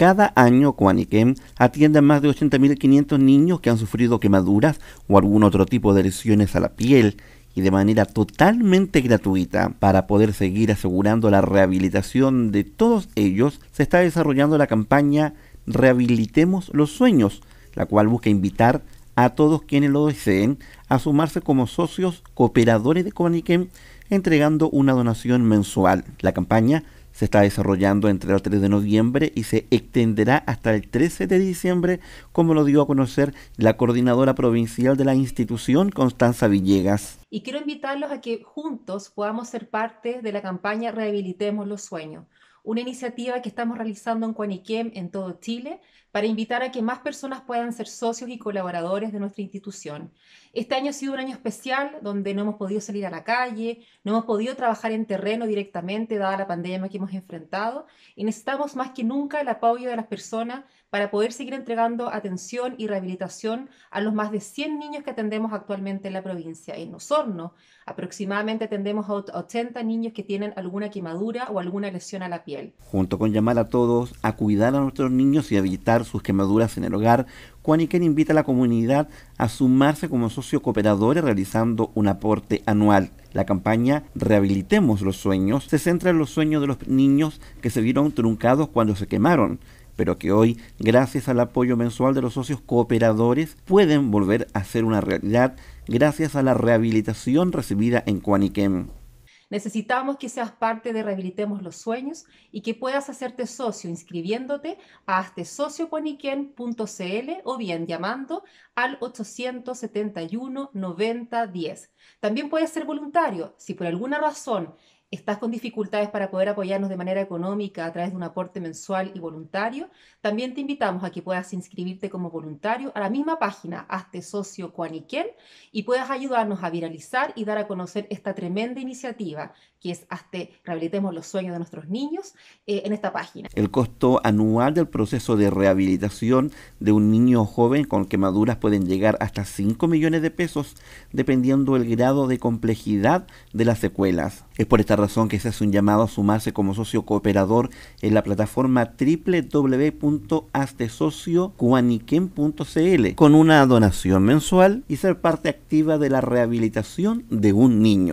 Cada año Coaniquem atiende a más de 80.500 niños que han sufrido quemaduras o algún otro tipo de lesiones a la piel y de manera totalmente gratuita. Para poder seguir asegurando la rehabilitación de todos ellos, se está desarrollando la campaña Rehabilitemos los Sueños, la cual busca invitar a todos quienes lo deseen a sumarse como socios cooperadores de Coaniquem entregando una donación mensual. La campaña se está desarrollando entre el 3 de noviembre y se extenderá hasta el 13 de diciembre, como lo dio a conocer la coordinadora provincial de la institución, Constanza Villegas. Y quiero invitarlos a que juntos podamos ser parte de la campaña Rehabilitemos los Sueños, una iniciativa que estamos realizando en Cuaniquem en todo Chile para invitar a que más personas puedan ser socios y colaboradores de nuestra institución. Este año ha sido un año especial donde no hemos podido salir a la calle, no hemos podido trabajar en terreno directamente dada la pandemia que hemos enfrentado y necesitamos más que nunca el apoyo de las personas para poder seguir entregando atención y rehabilitación a los más de 100 niños que atendemos actualmente en la provincia. En Osorno aproximadamente atendemos a 80 niños que tienen alguna quemadura o alguna lesión a la piel. Junto con llamar a todos a cuidar a nuestros niños y evitar sus quemaduras en el hogar, Cuaniquen invita a la comunidad a sumarse como socio cooperadores realizando un aporte anual. La campaña Rehabilitemos los Sueños se centra en los sueños de los niños que se vieron truncados cuando se quemaron pero que hoy, gracias al apoyo mensual de los socios cooperadores, pueden volver a ser una realidad gracias a la rehabilitación recibida en Cuaniquem. Necesitamos que seas parte de Rehabilitemos los Sueños y que puedas hacerte socio inscribiéndote a cl o bien llamando al 871 90 También puedes ser voluntario. Si por alguna razón estás con dificultades para poder apoyarnos de manera económica a través de un aporte mensual y voluntario, también te invitamos a que puedas inscribirte como voluntario a la misma página, hazte socio Cuaniquén, y puedas ayudarnos a viralizar y dar a conocer esta tremenda iniciativa que es Hazte Rehabilitemos los Sueños de Nuestros Niños eh, en esta página. El costo anual del proceso de rehabilitación de un niño joven con quemaduras pueden llegar hasta 5 millones de pesos, dependiendo el grado de complejidad de las secuelas. Es por esta razón que se hace un llamado a sumarse como socio cooperador en la plataforma www.astesociocuaniquen.cl con una donación mensual y ser parte activa de la rehabilitación de un niño.